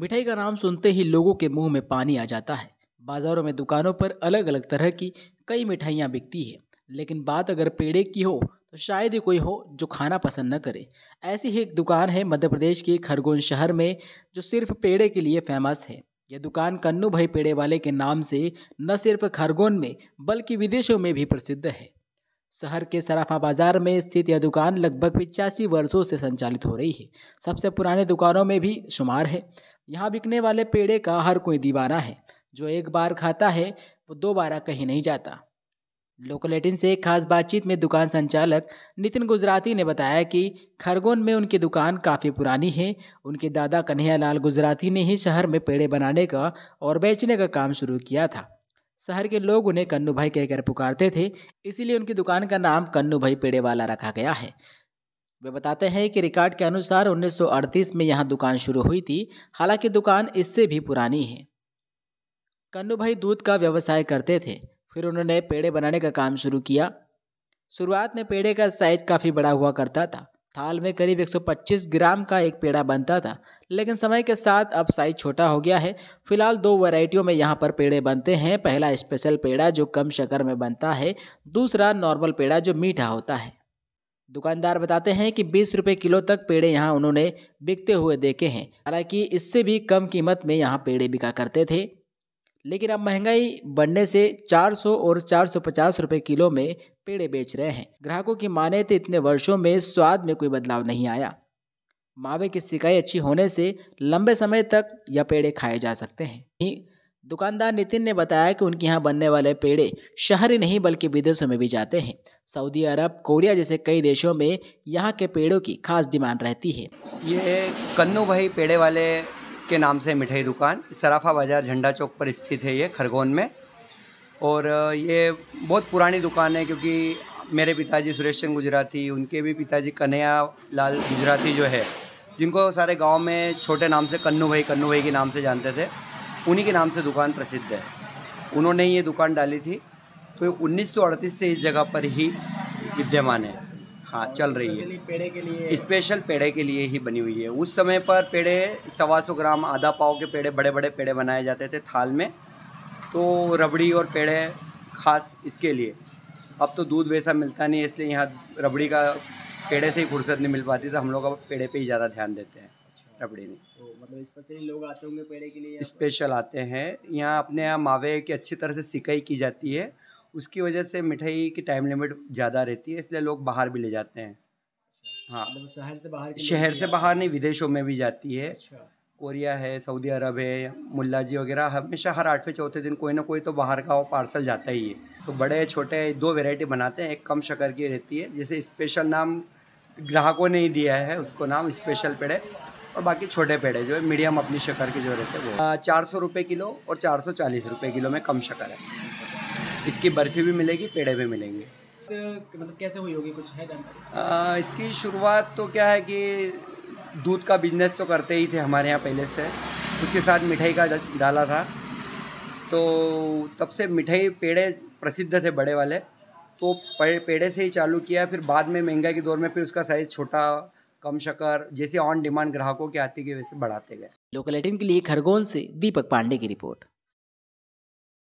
मिठाई का नाम सुनते ही लोगों के मुंह में पानी आ जाता है बाज़ारों में दुकानों पर अलग अलग तरह की कई मिठाइयाँ बिकती हैं लेकिन बात अगर पेड़े की हो तो शायद ही कोई हो जो खाना पसंद न करे ऐसी ही एक दुकान है मध्य प्रदेश के खरगोन शहर में जो सिर्फ पेड़े के लिए फेमस है यह दुकान कन्नू भाई पेड़े वाले के नाम से न सिर्फ खरगोन में बल्कि विदेशों में भी प्रसिद्ध है शहर के सराफा बाज़ार में स्थित यह दुकान लगभग पिचासी वर्षों से संचालित हो रही है सबसे पुराने दुकानों में भी शुमार है यहाँ बिकने वाले पेड़े का हर कोई दीवाना है जो एक बार खाता है वो दोबारा कहीं नहीं जाता लोकलेटिन से एक खास बातचीत में दुकान संचालक नितिन गुजराती ने बताया कि खरगोन में उनकी दुकान काफ़ी पुरानी है उनके दादा कन्हैयालाल लाल गुजराती ने ही शहर में पेड़े बनाने का और बेचने का काम शुरू किया था शहर के लोग उन्हें कन्नू भाई कहकर पुकारते थे इसीलिए उनकी दुकान का नाम कन्नू भाई पेड़े वाला रखा गया है वे बताते हैं कि रिकॉर्ड के अनुसार 1938 में यहाँ दुकान शुरू हुई थी हालांकि दुकान इससे भी पुरानी है कन्नू भाई दूध का व्यवसाय करते थे फिर उन्होंने पेड़े बनाने का काम शुरू किया शुरुआत में पेड़े का साइज काफ़ी बड़ा हुआ करता था थाल में करीब 125 ग्राम का एक पेड़ा बनता था लेकिन समय के साथ अब साइज छोटा हो गया है फिलहाल दो वैरायटियों में यहाँ पर पेड़े बनते हैं पहला स्पेशल पेड़ा जो कम शक्कर में बनता है दूसरा नॉर्मल पेड़ा जो मीठा होता है दुकानदार बताते हैं कि बीस रुपये किलो तक पेड़े यहाँ उन्होंने बिकते हुए देखे हैं हालांकि इससे भी कम कीमत में यहाँ पेड़े बिका करते थे लेकिन अब महंगाई बढ़ने से 400 और 450 रुपए किलो में पेड़े बेच रहे हैं ग्राहकों की माने तो इतने वर्षों में स्वाद में कोई बदलाव नहीं आया मावे की सिकाई अच्छी होने से लंबे समय तक यह पेड़े खाए जा सकते हैं दुकानदार नितिन ने बताया कि उनके यहाँ बनने वाले पेड़े शहरी नहीं बल्कि विदेशों में भी जाते हैं सऊदी अरब कोरिया जैसे कई देशों में यहाँ के पेड़ों की खास डिमांड रहती है ये कन्नू भाई पेड़े वाले के नाम से मिठाई दुकान सराफा बाजार झंडा चौक पर स्थित है ये खरगोन में और ये बहुत पुरानी दुकान है क्योंकि मेरे पिताजी सुरेश चंद गुजराती उनके भी पिताजी कन्हैया लाल गुजराती जो है जिनको सारे गांव में छोटे नाम से कन्नू भाई कन्नू भाई के नाम से जानते थे उन्हीं के नाम से दुकान प्रसिद्ध है उन्होंने ये दुकान डाली थी तो उन्नीस से इस जगह पर ही विद्यमान है हाँ चल रही है पेड़े के लिए स्पेशल पेड़े के लिए ही बनी हुई है उस समय पर पेड़े सवा सौ ग्राम आधा पाव के पेड़े बड़े बड़े पेड़े बनाए जाते थे थाल में तो रबड़ी और पेड़े ख़ास इसके लिए अब तो दूध वैसा मिलता नहीं है इसलिए यहाँ रबड़ी का पेड़े से ही फुर्सत नहीं मिल पाती तो हम लोग अब पेड़े पे ही ज़्यादा ध्यान देते हैं अच्छा। रबड़ी में तो मतलब स्पेशली लोग आते होंगे पेड़े के लिए स्पेशल आते हैं यहाँ अपने यहाँ मावे की अच्छी तरह से सिकाई की जाती है उसकी वजह से मिठाई की टाइम लिमिट ज़्यादा रहती है इसलिए लोग बाहर भी ले जाते हैं हाँ मतलब शहर से बाहर शहर से बाहर नहीं विदेशों में भी जाती है अच्छा। कोरिया है सऊदी अरब है मुल्ला जी वगैरह हमेशा हर आठवें चौथे दिन कोई ना कोई तो बाहर का वो पार्सल जाता ही है तो बड़े छोटे दो वेराइटी बनाते हैं एक कम शक्कर की रहती है जैसे स्पेशल नाम ग्राहकों ने ही दिया है उसको नाम स्पेशल पेड़े और बाकी छोटे पेड़े जो है मीडियम अपनी शक्कर के जो रहते हैं वो चार सौ रुपये किलो और चार सौ चालीस रुपये किलो में कम शक्कर है इसकी बर्फ़ी भी मिलेगी पेड़े भी मिलेंगे मतलब कैसे हुई होगी कुछ है जानकारी इसकी शुरुआत तो क्या है कि दूध का बिजनेस तो करते ही थे हमारे यहाँ पहले से उसके साथ मिठाई का डाला था तो तब से मिठाई पेड़े प्रसिद्ध थे बड़े वाले तो पेड़े से ही चालू किया फिर बाद में महंगाई के दौर में फिर उसका साइज़ छोटा कम शक्कर जैसे ऑन डिमांड ग्राहकों के आती के वैसे बढ़ाते गए लोकल एटीन के लिए खरगोन से दीपक पांडे की रिपोर्ट